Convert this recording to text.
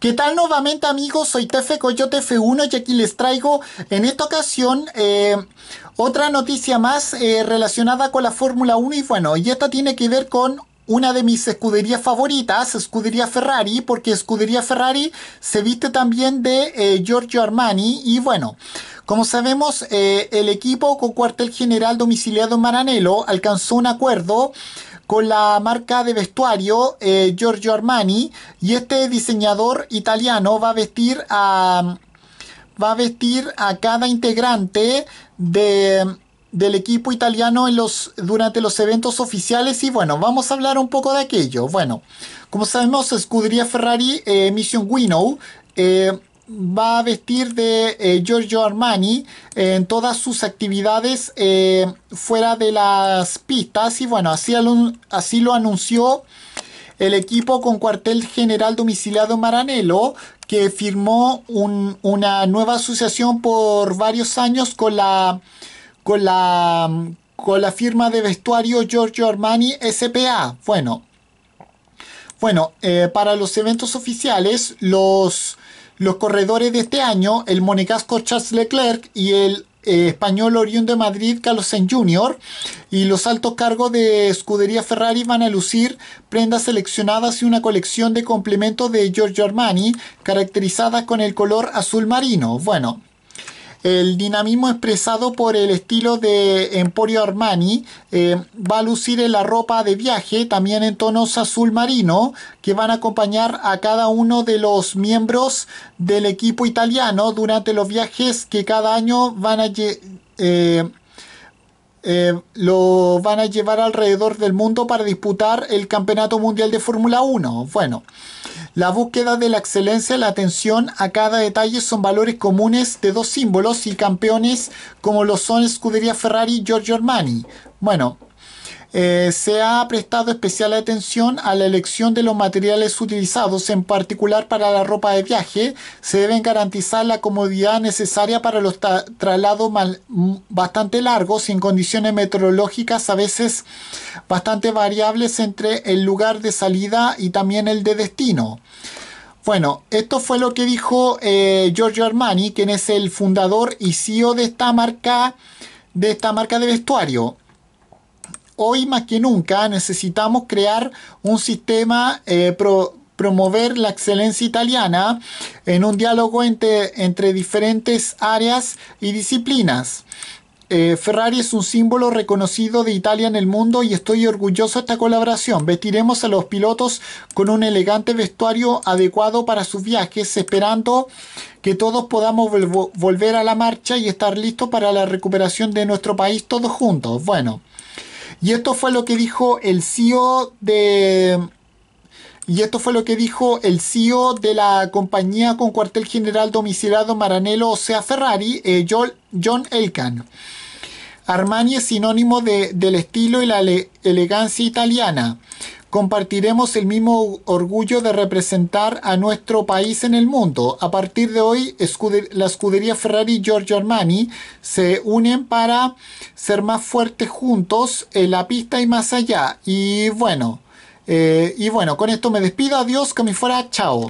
¿Qué tal nuevamente amigos? Soy Tefe Coyote F1 y aquí les traigo en esta ocasión eh, otra noticia más eh, relacionada con la Fórmula 1 y bueno, y esta tiene que ver con una de mis escuderías favoritas, Escudería Ferrari, porque Escudería Ferrari se viste también de eh, Giorgio Armani y bueno, como sabemos el equipo con cuartel general domiciliado en Maranello alcanzó un acuerdo con la marca de vestuario eh, Giorgio Armani y este diseñador italiano va a vestir a va a vestir a cada integrante del equipo italiano en los, durante los eventos oficiales y bueno, vamos a hablar un poco de aquello. Bueno, como sabemos, escudería Ferrari eh, Mission Winnow eh, va a vestir de eh, Giorgio Armani eh, en todas sus actividades eh, fuera de las pistas y bueno, así, así lo anunció el equipo con cuartel general domiciliado Maranello que firmó una nueva asociación por varios años con la, con la, con la firma de vestuario Giorgio Armani SPA. Bueno, bueno para los eventos oficiales los los corredores de este año, el monegasco Charles Leclerc y el eh, español oriundo de Madrid, Carlos Sainz Jr. Y los altos cargos de escudería Ferrari van a lucir prendas seleccionadas y una colección de complementos de Giorgio Armani, caracterizadas con el color azul marino. Bueno, el dinamismo expresado por el estilo de Emporio Armani eh, va a lucir en la ropa de viaje, también en tonos azul marino, que van a acompañar a cada uno de los miembros del equipo italiano durante los viajes que cada año van a... llevar. Eh, eh, lo van a llevar alrededor del mundo para disputar el Campeonato Mundial de Fórmula 1. Bueno, la búsqueda de la excelencia, la atención a cada detalle son valores comunes de dos símbolos y campeones como lo son escudería Ferrari y Giorgio Armani. Bueno, eh, se ha prestado especial atención a la elección de los materiales utilizados, en particular para la ropa de viaje. Se deben garantizar la comodidad necesaria para los traslados bastante largos y en condiciones meteorológicas a veces bastante variables entre el lugar de salida y también el de destino. Bueno, esto fue lo que dijo eh, Giorgio Armani, quien es el fundador y CEO de esta marca de esta marca de vestuario hoy más que nunca necesitamos crear un sistema eh, promover la excelencia italiana en un diálogo entre, diferentes áreas y disciplinas. Eh, Ferrari es un símbolo reconocido de Italia en el mundo y estoy orgulloso de esta colaboración. Vestiremos a los pilotos con un elegante vestuario adecuado para sus viajes, esperando que todos podamos volver a la marcha y estar listos para la recuperación de nuestro país todos juntos. Bueno, y esto fue lo que dijo el CEO de... Y esto fue lo que dijo el e de la compañía con cuartel general domiciliado Maranello, o sea Ferrari, eh, John Elkan. Armani es sinónimo de, del estilo y la elegancia italiana compartiremos el mismo orgullo de representar a nuestro país en el mundo. A partir de hoy, la escudería Ferrari y Giorgio Armani se unen para ser más fuertes juntos en la pista y más allá. Y bueno, eh, y bueno, con esto me despido. Adiós, que me fuera. Chao.